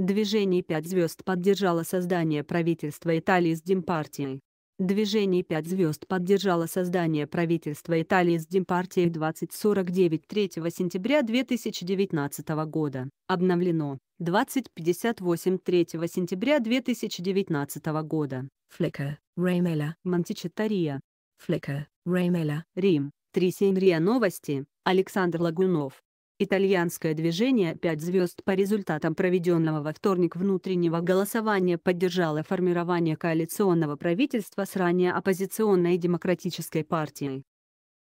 Движение «Пять звезд» поддержало создание правительства Италии с Демпартией. Движение «Пять звезд» поддержало создание правительства Италии с Демпартией 2049 3 сентября 2019 года. Обновлено 2058 3 сентября 2019 года. Флека, Реймеля, Монтичитария. Флека, Реймеля, Рим, Три Синрия новости, Александр Лагунов. Итальянское движение «Пять звезд» по результатам проведенного во вторник внутреннего голосования поддержало формирование коалиционного правительства с ранее оппозиционной демократической партией.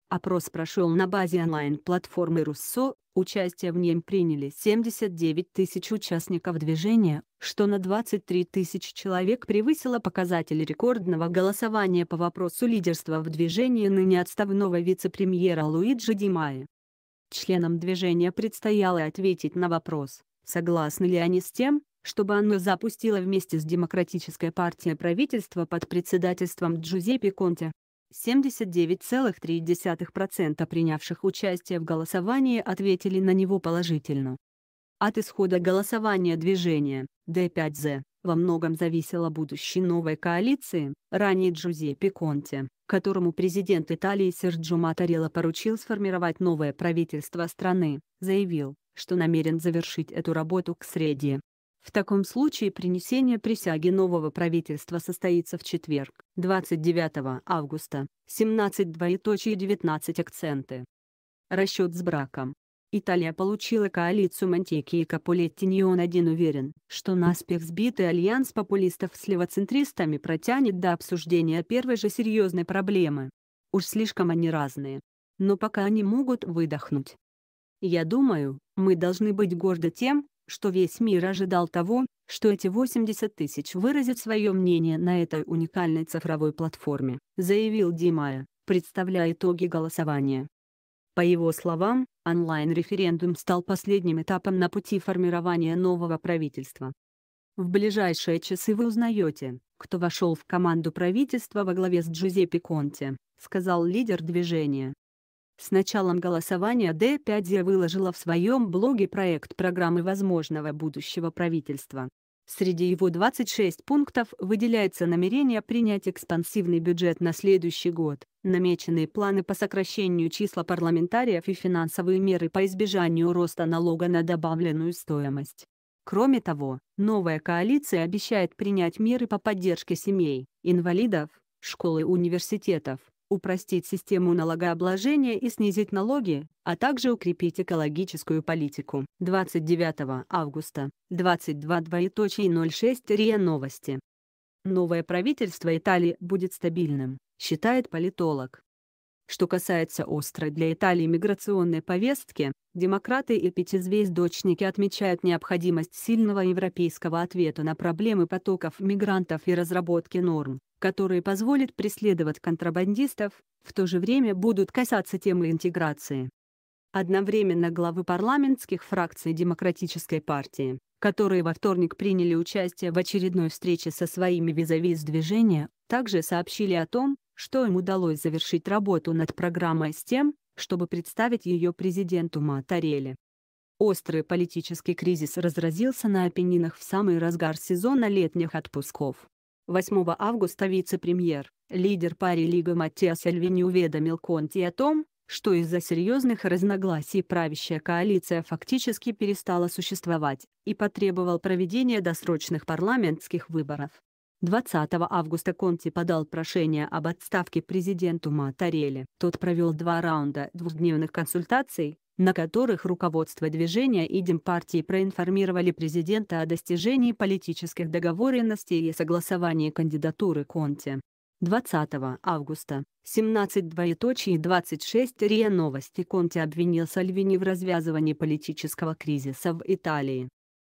Опрос прошел на базе онлайн-платформы «Руссо», участие в нем приняли 79 тысяч участников движения, что на 23 тысяч человек превысило показатели рекордного голосования по вопросу лидерства в движении ныне отставного вице-премьера Луиджи Димаи. Членам движения предстояло ответить на вопрос, согласны ли они с тем, чтобы оно запустило вместе с Демократической партией правительство под председательством Джузеппе Конте. 79,3% принявших участие в голосовании ответили на него положительно. От исхода голосования движения D5Z во многом зависело будущее новой коалиции, ранее Джузеппе Конте, которому президент Италии Серджо Матарелло поручил сформировать новое правительство страны, заявил, что намерен завершить эту работу к среде. В таком случае принесение присяги нового правительства состоится в четверг, 29 августа, 17 акценты. Расчет с браком. Италия получила коалицию Монтеки и Капулетти не он один уверен, что наспех сбитый альянс популистов с левоцентристами протянет до обсуждения первой же серьезной проблемы. Уж слишком они разные. Но пока они могут выдохнуть. Я думаю, мы должны быть горды тем, что весь мир ожидал того, что эти 80 тысяч выразят свое мнение на этой уникальной цифровой платформе, заявил Димая, представляя итоги голосования. По его словам, онлайн-референдум стал последним этапом на пути формирования нового правительства. В ближайшие часы вы узнаете, кто вошел в команду правительства во главе с Джузеппе Конте, сказал лидер движения. С началом голосования D5 выложила в своем блоге проект программы возможного будущего правительства. Среди его 26 пунктов выделяется намерение принять экспансивный бюджет на следующий год, намеченные планы по сокращению числа парламентариев и финансовые меры по избежанию роста налога на добавленную стоимость. Кроме того, новая коалиция обещает принять меры по поддержке семей, инвалидов, школ и университетов, упростить систему налогообложения и снизить налоги, а также укрепить экологическую политику. 29 августа, 22.06 РИА Новости. Новое правительство Италии будет стабильным, считает политолог. Что касается острой для Италии миграционной повестки, демократы и пятизвездочники отмечают необходимость сильного европейского ответа на проблемы потоков мигрантов и разработки норм, которые позволят преследовать контрабандистов, в то же время будут касаться темы интеграции. Одновременно главы парламентских фракций Демократической партии, которые во вторник приняли участие в очередной встрече со своими визави с движения, также сообщили о том, что им удалось завершить работу над программой с тем, чтобы представить ее президенту Матарели. Острый политический кризис разразился на Апеннинах в самый разгар сезона летних отпусков. 8 августа вице-премьер, лидер пари Лига Маттео Сальвини уведомил Конти о том, что из-за серьезных разногласий правящая коалиция фактически перестала существовать, и потребовал проведения досрочных парламентских выборов. 20 августа Конти подал прошение об отставке президенту Матарели. Тот провел два раунда двухдневных консультаций, на которых руководство движения и Демпартии проинформировали президента о достижении политических договоренностей и согласовании кандидатуры Конте. 20 августа, 17:26 РИА Новости Конте обвинил Сальвини в развязывании политического кризиса в Италии.